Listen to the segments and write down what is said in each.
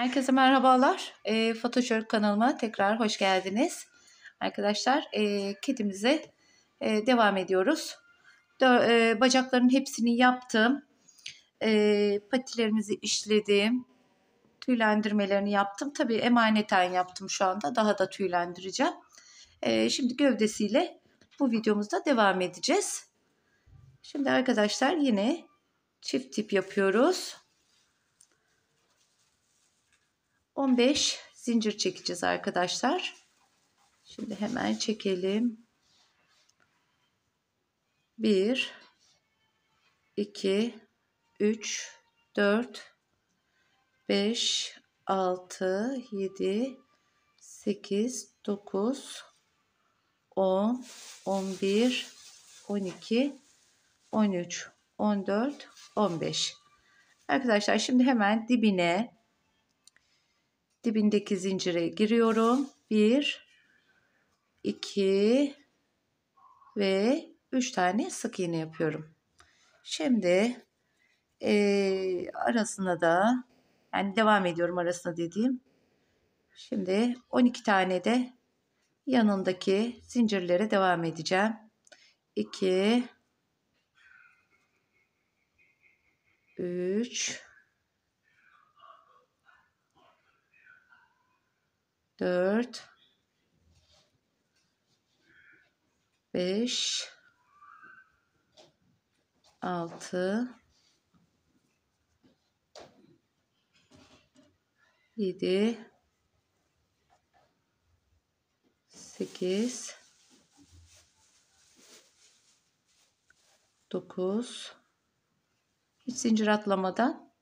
Herkese merhabalar. E, ee, Fotoşörük kanalıma tekrar hoş geldiniz. Arkadaşlar e, kedimize e, devam ediyoruz. Dö e, bacakların hepsini yaptım. E, patilerimizi işledim. Tüylendirmelerini yaptım. Tabi emaneten yaptım şu anda. Daha da tüylendireceğim. E, şimdi gövdesiyle bu videomuzda devam edeceğiz. Şimdi arkadaşlar yine çift tip yapıyoruz. 15 zincir çekeceğiz arkadaşlar. Şimdi hemen çekelim. 1 2 3 4 5 6 7 8 9 10 11 12 13 14 15 Arkadaşlar şimdi hemen dibine dibindeki zincire giriyorum. 1 2 ve 3 tane sık iğne yapıyorum. Şimdi e, arasına da yani devam ediyorum arasına dediğim. Şimdi 12 tane de yanındaki zincirlere devam edeceğim. 2 3 4 5 6 7 8 9 hiç zincir atlamadan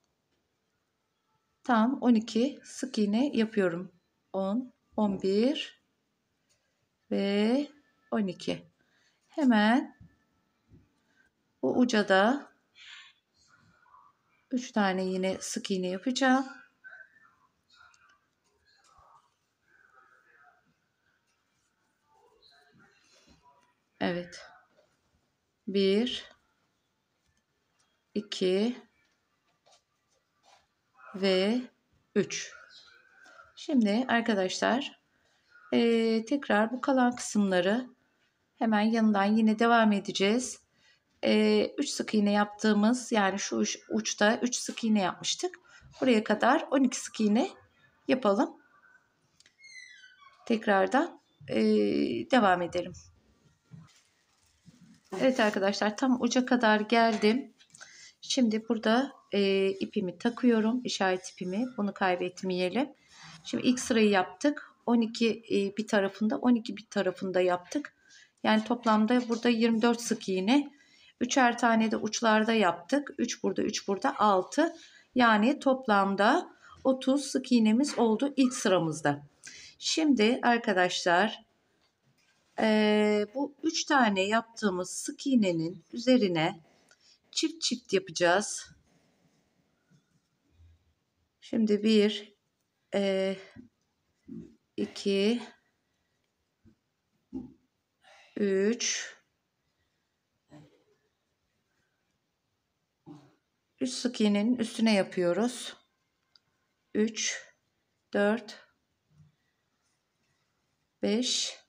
tam 12 sık iğne yapıyorum. 10, 11 ve 12. Hemen bu uca da 3 tane yine sık iğne yapacağım. Evet. 1 2 ve 3 Şimdi arkadaşlar e, tekrar bu kalan kısımları hemen yanından yine devam edeceğiz. 3 e, sık iğne yaptığımız yani şu uçta 3 sık iğne yapmıştık. Buraya kadar 12 sık iğne yapalım. Tekrardan e, devam edelim. Evet arkadaşlar tam uca kadar geldim. Şimdi burada e, ipimi takıyorum. işaret ipimi. Bunu kaybetmeyelim. Şimdi ilk sırayı yaptık. 12 e, bir tarafında 12 bir tarafında yaptık. Yani toplamda burada 24 sık iğne. Üçer tane de uçlarda yaptık. 3 burada 3 burada 6. Yani toplamda 30 sık iğnemiz oldu ilk sıramızda. Şimdi arkadaşlar e, bu 3 tane yaptığımız sık iğnenin üzerine çift çift yapacağız. Şimdi 1, e, 2 üç 3 sık iğnenin üstüne yapıyoruz. Üç, dört, beş.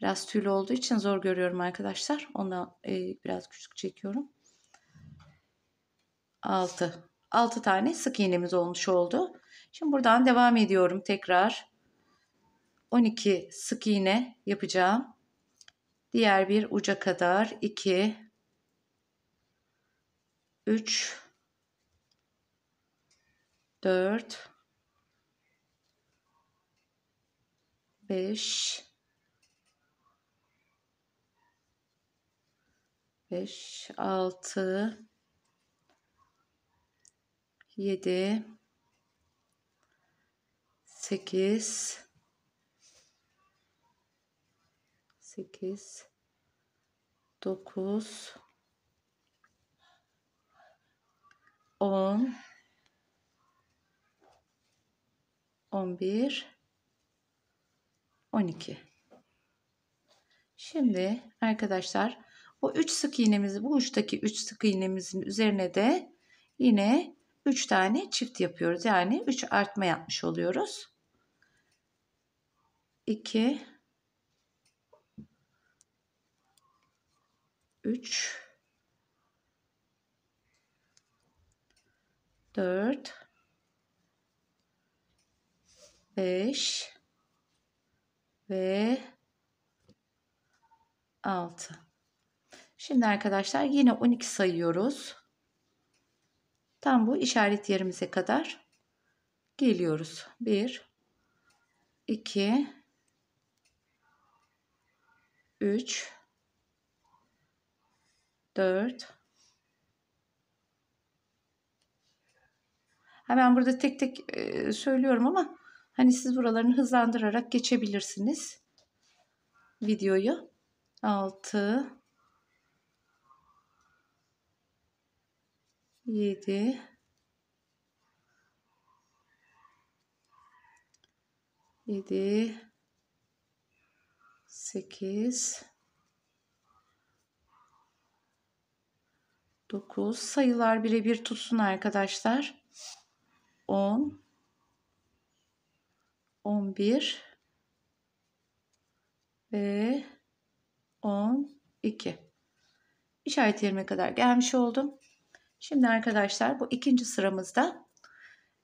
Biraz tüylü olduğu için zor görüyorum arkadaşlar. Ona e, biraz küçük çekiyorum. 6 6 tane sık iğnemiz olmuş oldu. Şimdi buradan devam ediyorum tekrar. 12 sık iğne yapacağım. Diğer bir uca kadar 2 3 4 5 5 6 7 8 8 9 10 11 12 Şimdi arkadaşlar o 3 sık iğnemizi bu uçtaki 3 sık iğnemizin üzerine de yine 3 tane çift yapıyoruz. Yani 3 artma yapmış oluyoruz. 2 3 4 5 ve 6. Şimdi arkadaşlar yine 12 sayıyoruz. Tam bu işaret yerimize kadar geliyoruz. 1 2 3 4 Hemen burada tek tek e, söylüyorum ama hani siz buralarını hızlandırarak geçebilirsiniz videoyu. 6 7 7 8 9 sayılar birebir tutsun arkadaşlar. 10 11 ve 12 işaretlerime kadar gelmiş oldum. Şimdi arkadaşlar bu ikinci sıramızda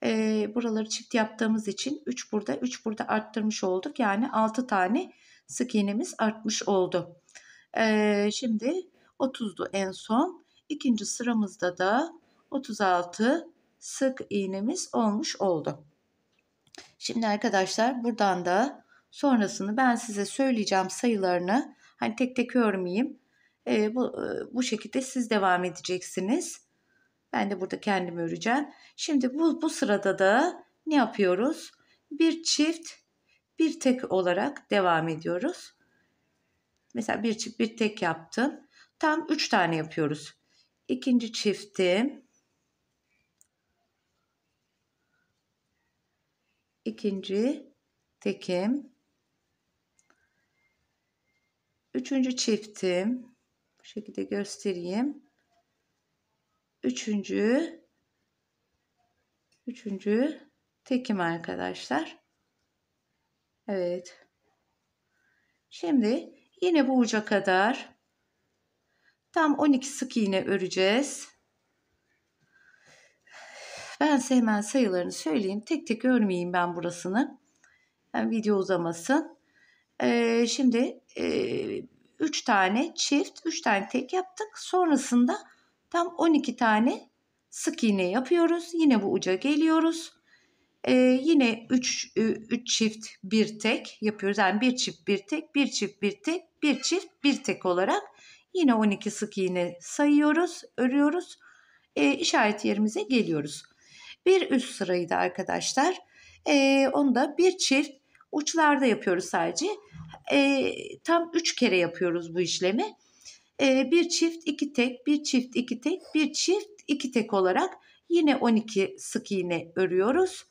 e, buraları çift yaptığımız için 3 burada 3 burada arttırmış olduk. Yani 6 tane sık iğnemiz artmış oldu. E, şimdi 30'du en son. İkinci sıramızda da 36 sık iğnemiz olmuş oldu. Şimdi arkadaşlar buradan da sonrasını ben size söyleyeceğim sayılarını. Hani tek tek örmeyeyim. E, bu, e, bu şekilde siz devam edeceksiniz. Ben de burada kendimi öreceğim. Şimdi bu, bu sırada da ne yapıyoruz? Bir çift bir tek olarak devam ediyoruz. Mesela bir çift bir tek yaptım. Tam 3 tane yapıyoruz. İkinci çiftim. ikinci tekim. Üçüncü çiftim. Bu şekilde göstereyim üçüncü üçüncü tekim arkadaşlar. Evet. Şimdi yine bu uca kadar tam 12 sık iğne öreceğiz. Ben size hemen sayılarını söyleyeyim. Tek tek örmeyeyim ben burasını. Yani video uzamasın. Ee, şimdi e, 3 tane çift, 3 tane tek yaptık. Sonrasında Tam 12 tane sık iğne yapıyoruz. Yine bu uca geliyoruz. Ee, yine 3 3 e, çift bir tek yapıyoruz. Yani bir çift bir tek, bir çift bir tek, bir çift bir tek olarak yine 12 sık iğne sayıyoruz, örüyoruz. Ee, işaret yerimize geliyoruz. Bir üst sırayı da arkadaşlar e, onu da bir çift uçlarda yapıyoruz sadece. E, tam 3 kere yapıyoruz bu işlemi. Ee, bir çift iki tek, bir çift iki tek, bir çift iki tek olarak yine 12 sık iğne örüyoruz.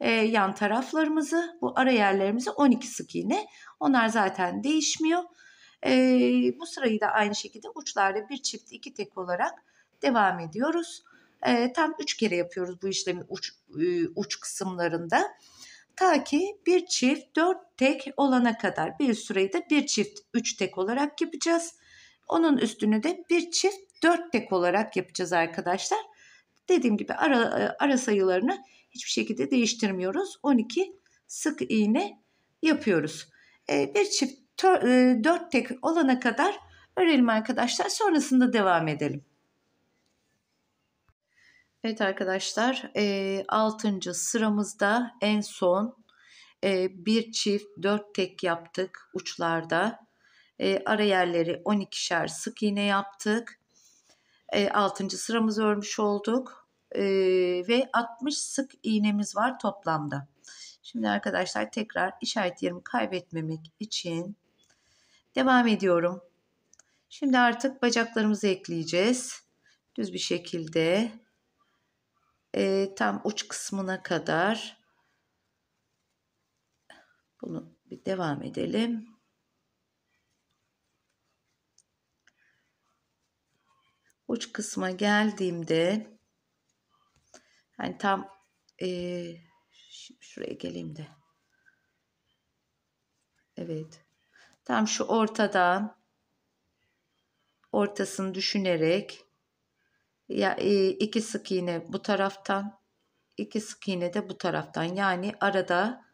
Ee, yan taraflarımızı, bu ara yerlerimizi 12 sık iğne. Onlar zaten değişmiyor. Ee, bu sırayı da aynı şekilde uçlarda bir çift iki tek olarak devam ediyoruz. tam 3 kere yapıyoruz bu işlemi uç, e, uç kısımlarında. Ta ki bir çift dört tek olana kadar bir sırayı da bir çift üç tek olarak yapacağız. Onun üstünü de bir çift dört tek olarak yapacağız arkadaşlar. Dediğim gibi ara, e, ara sayılarını hiçbir şekilde değiştirmiyoruz. 12 sık iğne yapıyoruz. E, bir çift tör, e, dört tek olana kadar örelim arkadaşlar. Sonrasında devam edelim. Evet arkadaşlar e, 6. sıramızda en son e, bir çift dört tek yaptık uçlarda. E, ara yerleri 12'şer sık iğne yaptık. E, 6. sıramızı örmüş olduk. E, ve 60 sık iğnemiz var toplamda. Şimdi arkadaşlar tekrar işaret yerimi kaybetmemek için devam ediyorum. Şimdi artık bacaklarımızı ekleyeceğiz. Düz bir şekilde e, tam uç kısmına kadar bunu bir devam edelim. uç kısma geldiğimde hani tam e, şuraya geleyim de evet tam şu ortadan ortasını düşünerek ya e, iki sık iğne bu taraftan iki sık iğne de bu taraftan yani arada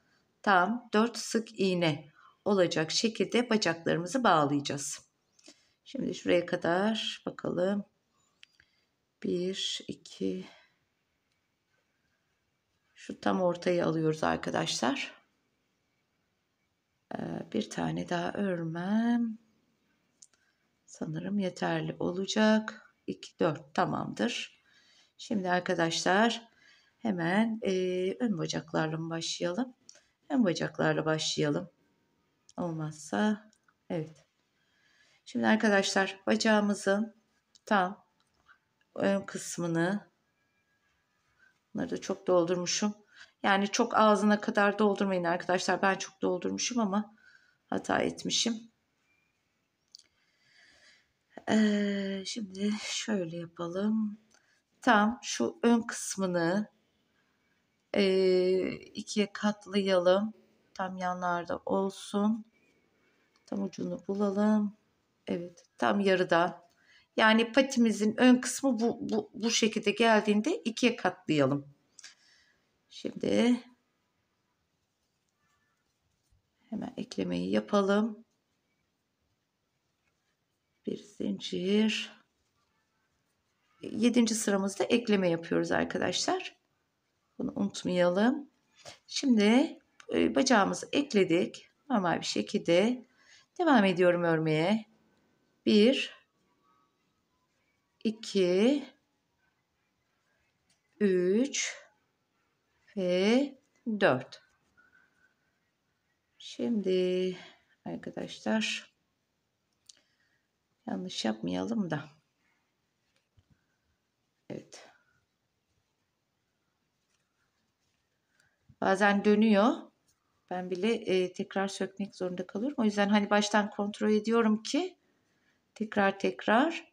tam dört sık iğne olacak şekilde bacaklarımızı bağlayacağız. Şimdi şuraya kadar bakalım. 1, 2, şu tam ortayı alıyoruz arkadaşlar. Ee, bir tane daha örmem. Sanırım yeterli olacak. 2, 4 tamamdır. Şimdi arkadaşlar hemen e, ön bacaklarla başlayalım? Ön bacaklarla başlayalım. Olmazsa evet. Şimdi arkadaşlar bacağımızın tam ön kısmını bunları da çok doldurmuşum. Yani çok ağzına kadar doldurmayın arkadaşlar. Ben çok doldurmuşum ama hata etmişim. Ee, şimdi şöyle yapalım. Tam şu ön kısmını e, ikiye katlayalım. Tam yanlarda olsun. Tam ucunu bulalım. Evet tam yarıda yani patimizin ön kısmı bu, bu, bu şekilde geldiğinde ikiye katlayalım. Şimdi hemen eklemeyi yapalım. Bir zincir. Yedinci sıramızda ekleme yapıyoruz arkadaşlar. Bunu unutmayalım. Şimdi e, bacağımızı ekledik. Normal bir şekilde devam ediyorum örmeye. Bir, 2 3 ve 4 şimdi arkadaşlar yanlış yapmayalım da evet bazen dönüyor ben bile e, tekrar sökmek zorunda kalıyorum o yüzden hani baştan kontrol ediyorum ki tekrar tekrar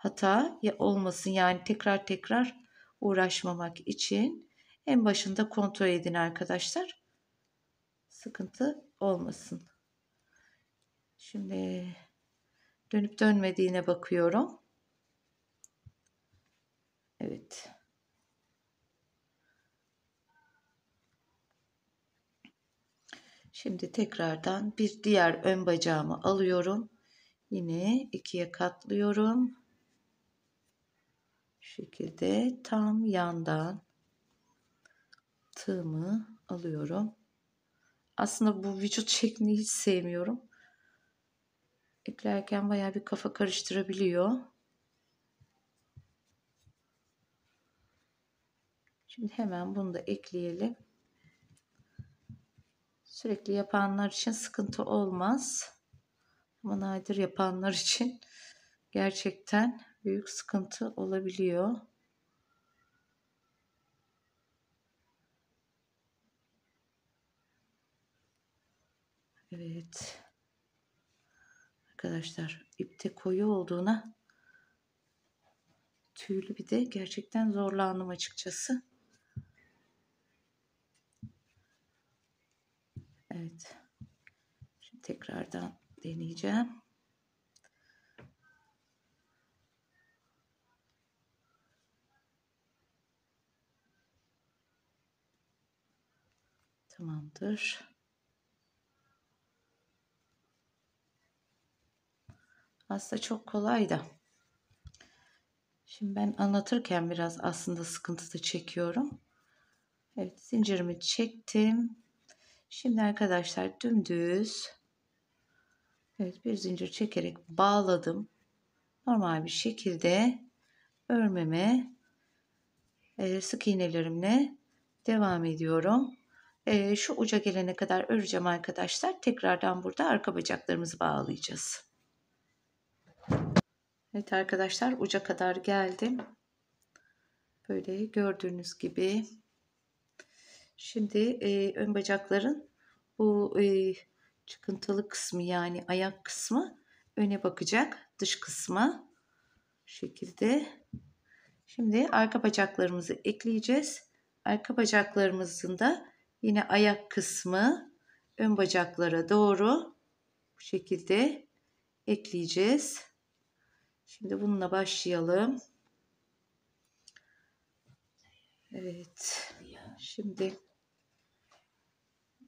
hata olmasın yani tekrar tekrar uğraşmamak için en başında kontrol edin arkadaşlar. Sıkıntı olmasın. Şimdi dönüp dönmediğine bakıyorum. Evet. Şimdi tekrardan bir diğer ön bacağımı alıyorum. Yine ikiye katlıyorum şekilde tam yandan tığımı alıyorum. Aslında bu vücut şeklini hiç sevmiyorum. Eklerken baya bir kafa karıştırabiliyor. Şimdi hemen bunu da ekleyelim. Sürekli yapanlar için sıkıntı olmaz. Ama nadir yapanlar için gerçekten büyük sıkıntı olabiliyor. Evet. Arkadaşlar ipte koyu olduğuna tüylü bir de gerçekten zorlandım açıkçası. Evet. Şimdi tekrardan deneyeceğim. Tamamdır. Aslında çok kolay da. Şimdi ben anlatırken biraz aslında sıkıntısı çekiyorum. Evet zincirimi çektim. Şimdi arkadaşlar dümdüz evet bir zincir çekerek bağladım. Normal bir şekilde örmeme e, sık iğnelerimle devam ediyorum e, şu uca gelene kadar öreceğim arkadaşlar. Tekrardan burada arka bacaklarımızı bağlayacağız. Evet arkadaşlar uca kadar geldim. Böyle gördüğünüz gibi. Şimdi e, ön bacakların bu e, çıkıntılı kısmı yani ayak kısmı öne bakacak. Dış kısmı şekilde. Şimdi arka bacaklarımızı ekleyeceğiz. Arka bacaklarımızın da Yine ayak kısmı ön bacaklara doğru bu şekilde ekleyeceğiz. Şimdi bununla başlayalım. Evet. Şimdi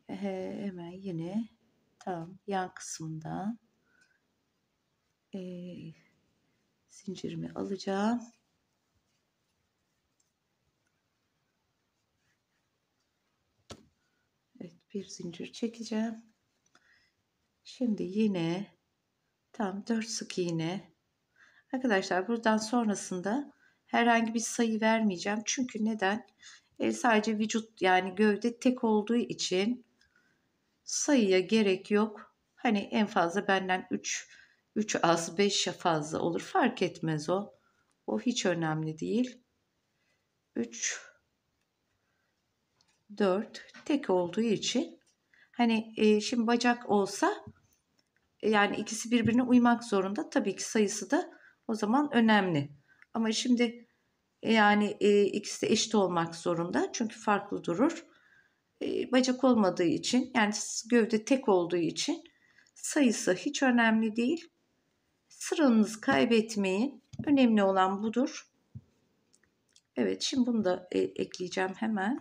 hemen yine tam yan kısmından e, zincirimi alacağım. Evet bir zincir çekeceğim. Şimdi yine tam 4 sık iğne. Arkadaşlar buradan sonrasında herhangi bir sayı vermeyeceğim. Çünkü neden? E, sadece vücut yani gövde tek olduğu için sayıya gerek yok. Hani en fazla benden 3 3 az 5 fazla olur fark etmez o. O hiç önemli değil. 3 4 tek olduğu için hani e, şimdi bacak olsa yani ikisi birbirine uymak zorunda. Tabii ki sayısı da o zaman önemli. Ama şimdi yani e, ikisi de eşit olmak zorunda. Çünkü farklı durur. E, bacak olmadığı için yani gövde tek olduğu için sayısı hiç önemli değil. Sıranızı kaybetmeyin. Önemli olan budur. Evet şimdi bunu da e, ekleyeceğim hemen.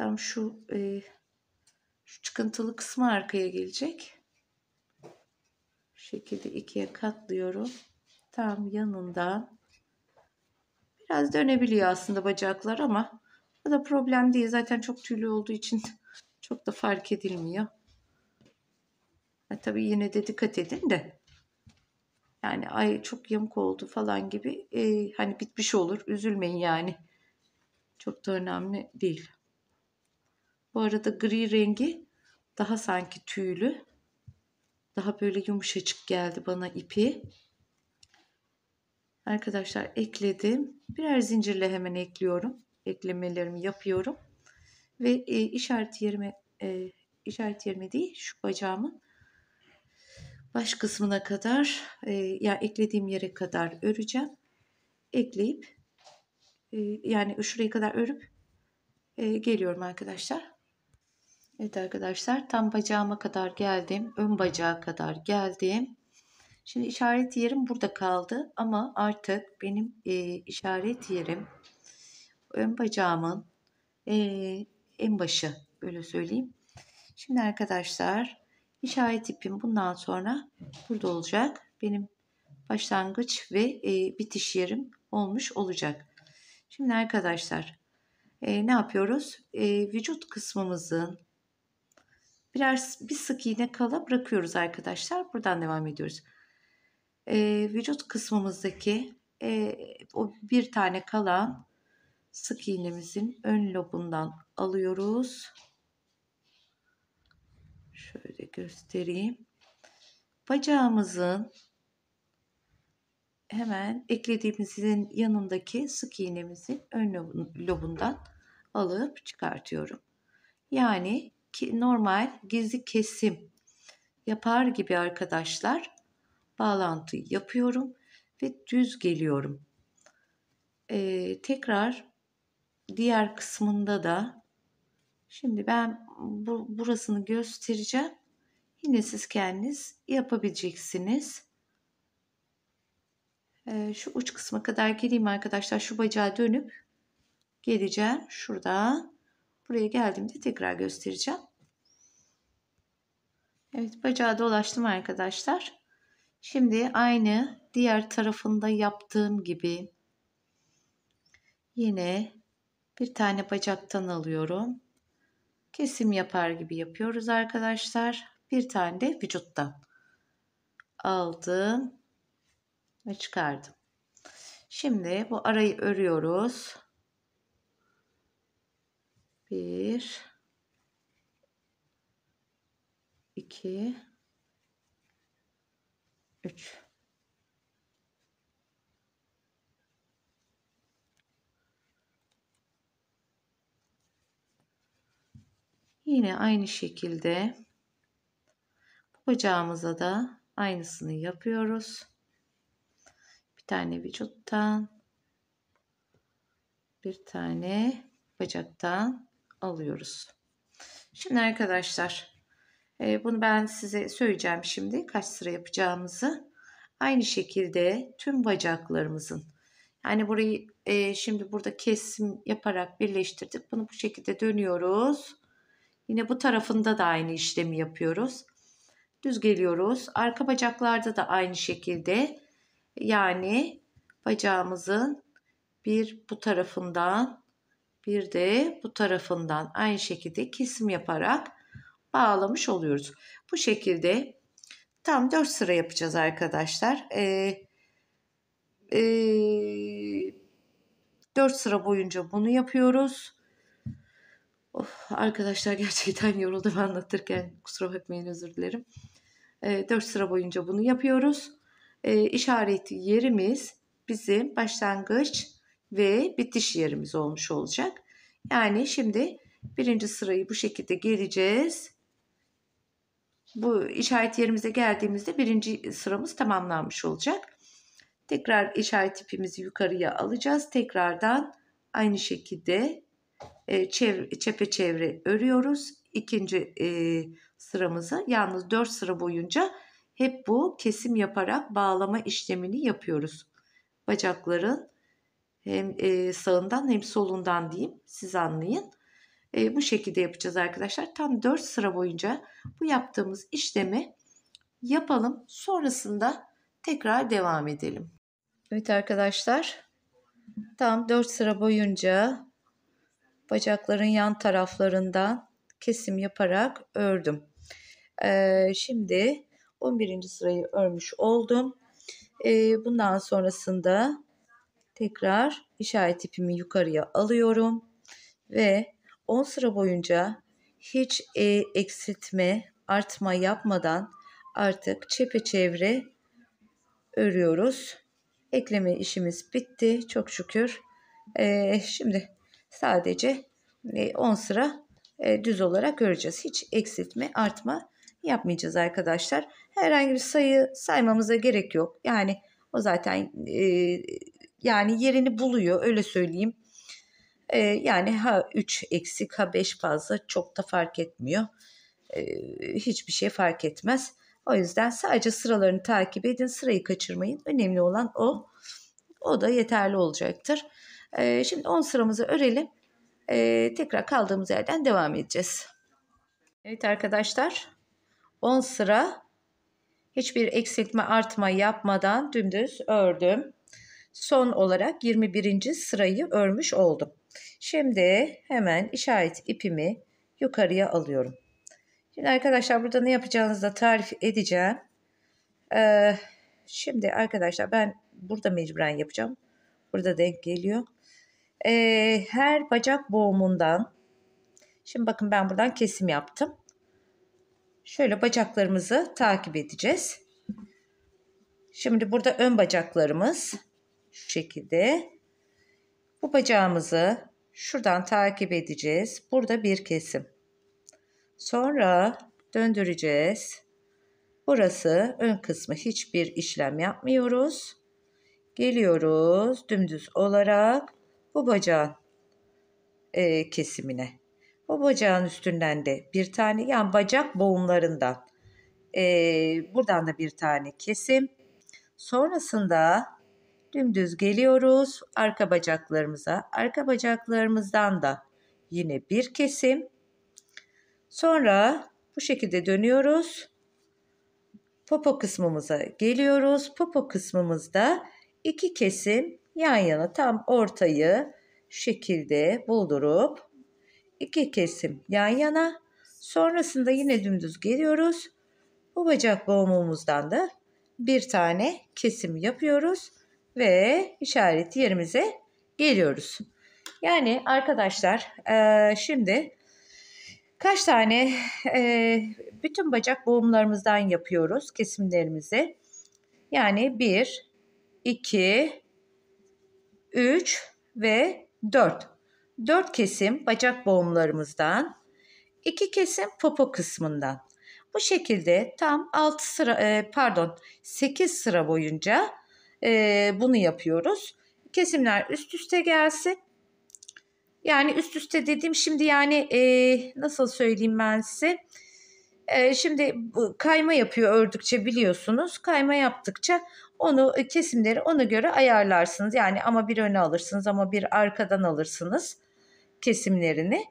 Tam şu, e, şu çıkıntılı kısmı arkaya gelecek. Şu şekilde ikiye katlıyorum. Tam yanından. Biraz dönebiliyor aslında bacaklar ama bu da problem değil. Zaten çok tüylü olduğu için çok da fark edilmiyor. Ha, tabii yine de dikkat edin de. Yani ay çok yamuk oldu falan gibi e, hani bitmiş olur. Üzülmeyin yani. Çok da önemli değil. Bu arada gri rengi daha sanki tüylü. Daha böyle yumuşacık geldi bana ipi. Arkadaşlar ekledim. Birer zincirle hemen ekliyorum. Eklemelerimi yapıyorum. Ve e, işaret yerime e, işaret yerime değil şu bacağımın baş kısmına kadar e, ya yani eklediğim yere kadar öreceğim. Ekleyip e, yani şuraya kadar örüp e, geliyorum arkadaşlar. Evet arkadaşlar tam bacağıma kadar geldim. Ön bacağa kadar geldim. Şimdi işaret yerim burada kaldı ama artık benim e, işaret yerim ön bacağımın e, en başı böyle söyleyeyim. Şimdi arkadaşlar işaret ipim bundan sonra burada olacak. Benim başlangıç ve e, bitiş yerim olmuş olacak. Şimdi arkadaşlar e, ne yapıyoruz? E, vücut kısmımızın birer bir sık iğne kala bırakıyoruz arkadaşlar. Buradan devam ediyoruz. Ee, vücut kısmımızdaki e, o bir tane kalan sık iğnemizin ön lobundan alıyoruz. Şöyle göstereyim. Bacağımızın hemen eklediğimizin yanındaki sık iğnemizin ön lobundan alıp çıkartıyorum. Yani normal gizli kesim yapar gibi arkadaşlar bağlantıyı yapıyorum ve düz geliyorum. Ee, tekrar diğer kısmında da şimdi ben bu, burasını göstereceğim. Yine siz kendiniz yapabileceksiniz. Ee, şu uç kısma kadar geleyim arkadaşlar. Şu bacağı dönüp geleceğim. Şurada Buraya geldiğimde tekrar göstereceğim. Evet bacağı dolaştım arkadaşlar. Şimdi aynı diğer tarafında yaptığım gibi yine bir tane bacaktan alıyorum. Kesim yapar gibi yapıyoruz arkadaşlar. Bir tane de vücuttan aldım ve çıkardım. Şimdi bu arayı örüyoruz. Bir, iki, üç. Yine aynı şekilde bacağımıza da aynısını yapıyoruz. Bir tane vücuttan, bir tane bacaktan alıyoruz. Şimdi arkadaşlar e, bunu ben size söyleyeceğim şimdi kaç sıra yapacağımızı. Aynı şekilde tüm bacaklarımızın yani burayı e, şimdi burada kesim yaparak birleştirdik. Bunu bu şekilde dönüyoruz. Yine bu tarafında da aynı işlemi yapıyoruz. Düz geliyoruz. Arka bacaklarda da aynı şekilde yani bacağımızın bir bu tarafından bir de bu tarafından aynı şekilde kesim yaparak bağlamış oluyoruz. Bu şekilde tam 4 sıra yapacağız arkadaşlar. Ee, e, 4 sıra boyunca bunu yapıyoruz. Of, arkadaşlar gerçekten yoruldum anlatırken kusura bakmayın özür dilerim. E, ee, 4 sıra boyunca bunu yapıyoruz. E, işaret yerimiz bizim başlangıç ve bitiş yerimiz olmuş olacak. Yani şimdi birinci sırayı bu şekilde geleceğiz. Bu işaret yerimize geldiğimizde birinci sıramız tamamlanmış olacak. Tekrar işaret ipimizi yukarıya alacağız. Tekrardan aynı şekilde e, çepe çevre, örüyoruz. İkinci e, sıramızı yalnız 4 sıra boyunca hep bu kesim yaparak bağlama işlemini yapıyoruz. Bacakların hem e, sağından hem solundan diyeyim. Siz anlayın. E, bu şekilde yapacağız arkadaşlar. Tam 4 sıra boyunca bu yaptığımız işlemi yapalım. Sonrasında tekrar devam edelim. Evet arkadaşlar. Tam 4 sıra boyunca bacakların yan taraflarından kesim yaparak ördüm. Ee, şimdi 11. sırayı örmüş oldum. Ee, bundan sonrasında Tekrar işaret ipimi yukarıya alıyorum ve 10 sıra boyunca hiç e, eksiltme, artma yapmadan artık çepeçevre örüyoruz. Ekleme işimiz bitti çok şükür. E, şimdi sadece e, 10 sıra e, düz olarak öreceğiz. Hiç eksiltme, artma yapmayacağız arkadaşlar. Herhangi bir sayı saymamıza gerek yok. Yani o zaten e, yani yerini buluyor öyle söyleyeyim. E, yani ha 3 eksik ha 5 fazla çok da fark etmiyor. E, hiçbir şey fark etmez. O yüzden sadece sıralarını takip edin, sırayı kaçırmayın. Önemli olan o. O da yeterli olacaktır. E, şimdi 10 sıramızı örelim. E, tekrar kaldığımız yerden devam edeceğiz. Evet arkadaşlar 10 sıra hiçbir eksiltme artma yapmadan dümdüz ördüm son olarak 21. sırayı örmüş oldum. Şimdi hemen işaret ipimi yukarıya alıyorum. Şimdi arkadaşlar burada ne yapacağınızı da tarif edeceğim. Ee, şimdi arkadaşlar ben burada mecburen yapacağım. Burada denk geliyor. Ee, her bacak boğumundan şimdi bakın ben buradan kesim yaptım. Şöyle bacaklarımızı takip edeceğiz. Şimdi burada ön bacaklarımız şu şekilde. Bu bacağımızı şuradan takip edeceğiz. Burada bir kesim. Sonra döndüreceğiz. Burası ön kısmı hiçbir işlem yapmıyoruz. Geliyoruz dümdüz olarak bu bacağın e, kesimine. Bu bacağın üstünden de bir tane yani bacak boğumlarından e, buradan da bir tane kesim. Sonrasında Dümdüz geliyoruz arka bacaklarımıza. Arka bacaklarımızdan da yine bir kesim. Sonra bu şekilde dönüyoruz. Popo kısmımıza geliyoruz. Popo kısmımızda iki kesim yan yana tam ortayı şekilde buldurup iki kesim yan yana. Sonrasında yine dümdüz geliyoruz. Bu bacak boğumumuzdan da bir tane kesim yapıyoruz ve işaret yerimize geliyoruz. Yani arkadaşlar e, şimdi kaç tane e, bütün bacak boğumlarımızdan yapıyoruz kesimlerimizi. Yani 1, 2, 3 ve 4. 4 kesim bacak boğumlarımızdan, 2 kesim popo kısmından. Bu şekilde tam 6 sıra e, pardon 8 sıra boyunca e, bunu yapıyoruz. Kesimler üst üste gelsin. Yani üst üste dedim. şimdi yani e, nasıl söyleyeyim ben size. E, şimdi kayma yapıyor ördükçe biliyorsunuz. Kayma yaptıkça onu e, kesimleri ona göre ayarlarsınız. Yani ama bir öne alırsınız ama bir arkadan alırsınız kesimlerini.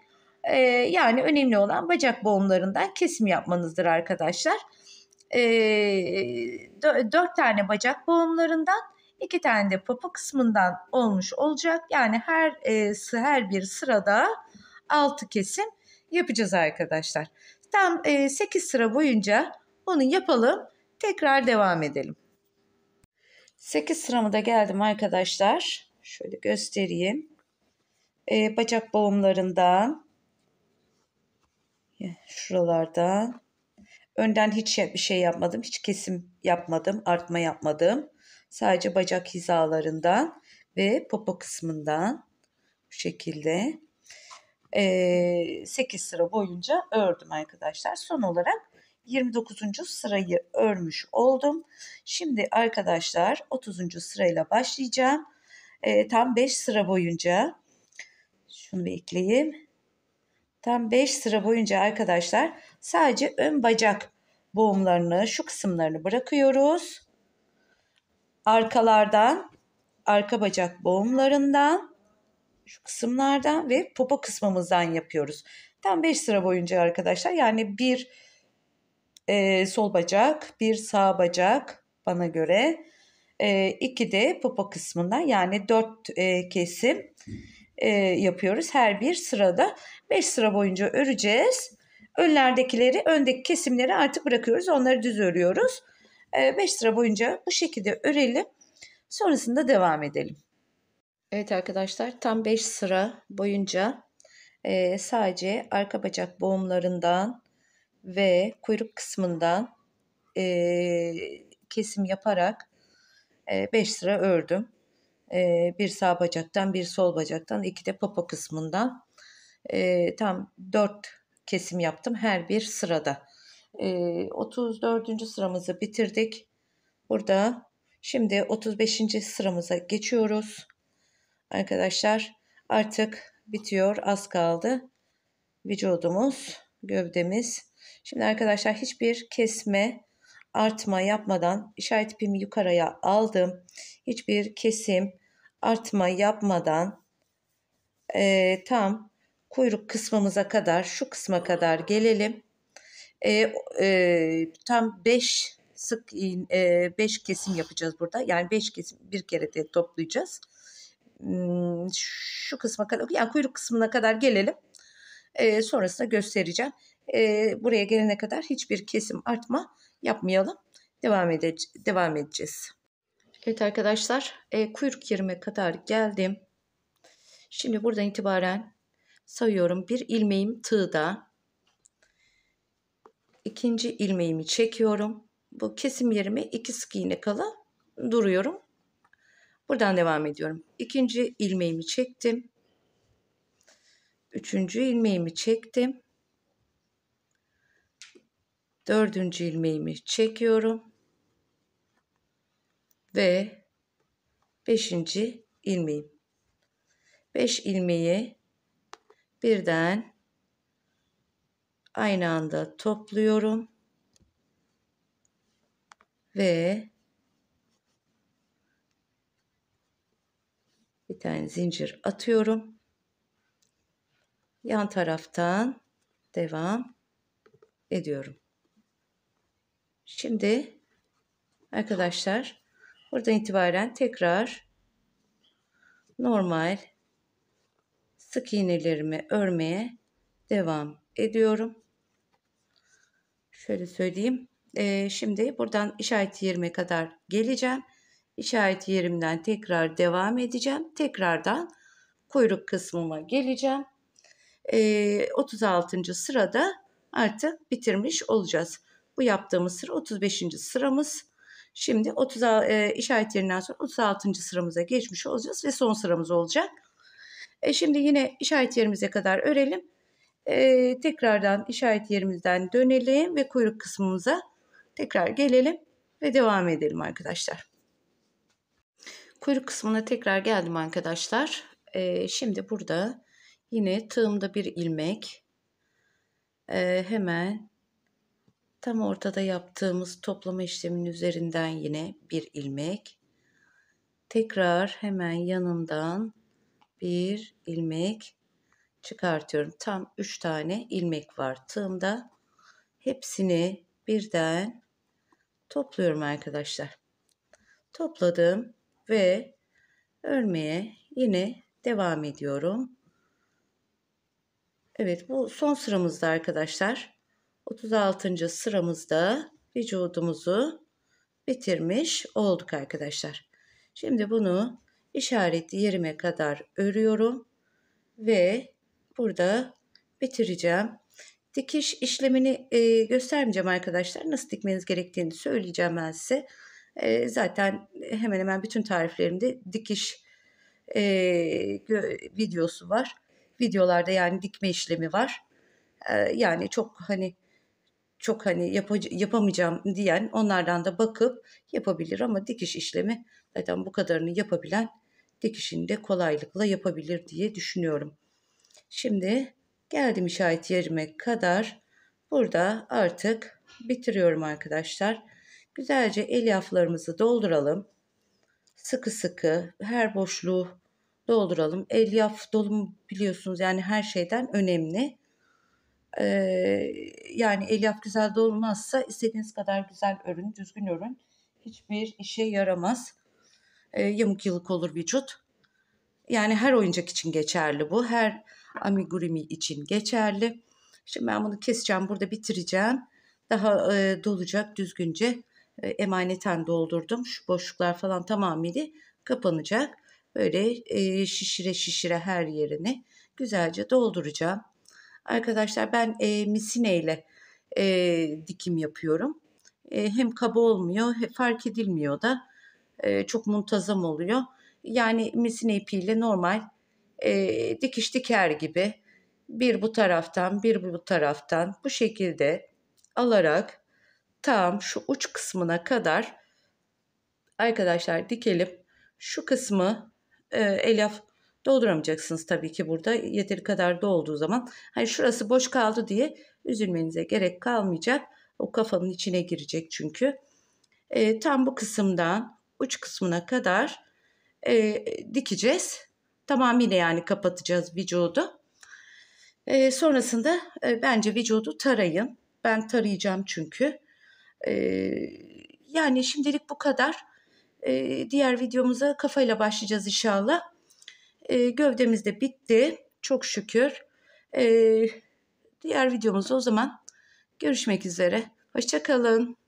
E, yani önemli olan bacak boğumlarından kesim yapmanızdır arkadaşlar. Ee, dört tane bacak boğumlarından iki tane de popo kısmından olmuş olacak. Yani her e, her bir sırada altı kesim yapacağız arkadaşlar. Tam e, 8 sıra boyunca bunu yapalım. Tekrar devam edelim. 8 sıramı da geldim arkadaşlar. Şöyle göstereyim. E, bacak boğumlarından şuralardan Önden hiç şey, bir şey yapmadım. Hiç kesim yapmadım. Artma yapmadım. Sadece bacak hizalarından ve popo kısmından bu şekilde e, ee, 8 sıra boyunca ördüm arkadaşlar. Son olarak 29. sırayı örmüş oldum. Şimdi arkadaşlar 30. sırayla başlayacağım. E, tam 5 sıra boyunca şunu bir ekleyeyim. Tam 5 sıra boyunca arkadaşlar Sadece ön bacak boğumlarını şu kısımlarını bırakıyoruz. Arkalardan, arka bacak boğumlarından, şu kısımlardan ve popo kısmımızdan yapıyoruz. Tam 5 sıra boyunca arkadaşlar yani bir e, sol bacak, bir sağ bacak bana göre. E, iki de popo kısmından yani 4 e, kesim e, yapıyoruz. Her bir sırada 5 sıra boyunca öreceğiz. Önlerdekileri, öndeki kesimleri artık bırakıyoruz. Onları düz örüyoruz. 5 ee, sıra boyunca bu şekilde örelim. Sonrasında devam edelim. Evet arkadaşlar tam 5 sıra boyunca e, sadece arka bacak boğumlarından ve kuyruk kısmından e, kesim yaparak 5 e, sıra ördüm. bir sağ bacaktan bir sol bacaktan iki de popo kısmından tam 4 kesim yaptım her bir sırada. E, 34. sıramızı bitirdik. Burada şimdi 35. sıramıza geçiyoruz. Arkadaşlar artık bitiyor az kaldı. Vücudumuz, gövdemiz. Şimdi arkadaşlar hiçbir kesme, artma yapmadan işaret ipimi yukarıya aldım. Hiçbir kesim, artma yapmadan e, tam kuyruk kısmımıza kadar şu kısma kadar gelelim. E, e, tam 5 sık 5 e, kesim yapacağız burada. Yani 5 kesim bir kere de toplayacağız. Hmm, şu kısma kadar yani kuyruk kısmına kadar gelelim. E, sonrasında göstereceğim. E, buraya gelene kadar hiçbir kesim artma yapmayalım. Devam, ede devam edeceğiz. Evet arkadaşlar e, kuyruk yerime kadar geldim. Şimdi buradan itibaren sayıyorum. Bir ilmeğim tığda. ikinci ilmeğimi çekiyorum. Bu kesim yerime iki sık iğne kala duruyorum. Buradan devam ediyorum. İkinci ilmeğimi çektim. Üçüncü ilmeğimi çektim. Dördüncü ilmeğimi çekiyorum. Ve beşinci ilmeğim. Beş ilmeği birden aynı anda topluyorum ve bir tane zincir atıyorum. Yan taraftan devam ediyorum. Şimdi arkadaşlar buradan itibaren tekrar normal sık iğnelerimi örmeye devam ediyorum. Şöyle söyleyeyim. Ee, şimdi buradan işaret yerime kadar geleceğim. İşaret yerimden tekrar devam edeceğim. Tekrardan kuyruk kısmıma geleceğim. Ee, 36. sırada artık bitirmiş olacağız. Bu yaptığımız sıra 35. sıramız. Şimdi 30 e, işaret yerinden sonra 36. sıramıza geçmiş olacağız ve son sıramız olacak. E şimdi yine işaret yerimize kadar örelim. E, tekrardan işaret yerimizden dönelim ve kuyruk kısmımıza tekrar gelelim ve devam edelim arkadaşlar. Kuyruk kısmına tekrar geldim arkadaşlar. E, şimdi burada yine tığımda bir ilmek e, hemen tam ortada yaptığımız toplama işlemin üzerinden yine bir ilmek tekrar hemen yanından bir ilmek çıkartıyorum. Tam 3 tane ilmek var tığımda. Hepsini birden topluyorum arkadaşlar. Topladım ve örmeye yine devam ediyorum. Evet bu son sıramızda arkadaşlar. 36. sıramızda vücudumuzu bitirmiş olduk arkadaşlar. Şimdi bunu işaret yerime kadar örüyorum ve burada bitireceğim. Dikiş işlemini e, göstermeyeceğim arkadaşlar. Nasıl dikmeniz gerektiğini söyleyeceğim ben size. E, zaten hemen hemen bütün tariflerimde dikiş e, videosu var. Videolarda yani dikme işlemi var. E, yani çok hani çok hani yap yapamayacağım diyen onlardan da bakıp yapabilir ama dikiş işlemi zaten bu kadarını yapabilen dikişini de kolaylıkla yapabilir diye düşünüyorum. Şimdi geldim işaret yerime kadar burada artık bitiriyorum arkadaşlar. Güzelce elyaflarımızı dolduralım. Sıkı sıkı her boşluğu dolduralım. Elyaf dolumu biliyorsunuz yani her şeyden önemli. Ee, yani elyaf güzel dolmazsa istediğiniz kadar güzel ürün, düzgün ürün hiçbir işe yaramaz e, yamuk yıllık olur vücut. Yani her oyuncak için geçerli bu. Her amigurumi için geçerli. Şimdi ben bunu keseceğim. Burada bitireceğim. Daha e, dolacak düzgünce e, emaneten doldurdum. Şu boşluklar falan tamamıyla kapanacak. Böyle e, şişire şişire her yerini güzelce dolduracağım. Arkadaşlar ben e, misine e, dikim yapıyorum. E, hem kaba olmuyor fark edilmiyor da e, çok muntazam oluyor. Yani misine ipiyle normal e, dikiş diker gibi bir bu taraftan bir bu taraftan bu şekilde alarak tam şu uç kısmına kadar arkadaşlar dikelim. Şu kısmı e, elyaf dolduramayacaksınız tabii ki burada yeteri kadar da zaman. Hani şurası boş kaldı diye üzülmenize gerek kalmayacak. O kafanın içine girecek çünkü. E, tam bu kısımdan uç kısmına kadar e, dikeceğiz. Tamamıyla yani kapatacağız vücudu. E, sonrasında e, bence vücudu tarayın. Ben tarayacağım çünkü. E, yani şimdilik bu kadar. E, diğer videomuza kafayla başlayacağız inşallah. E, gövdemiz de bitti. Çok şükür. E, diğer videomuzda o zaman görüşmek üzere. Hoşçakalın.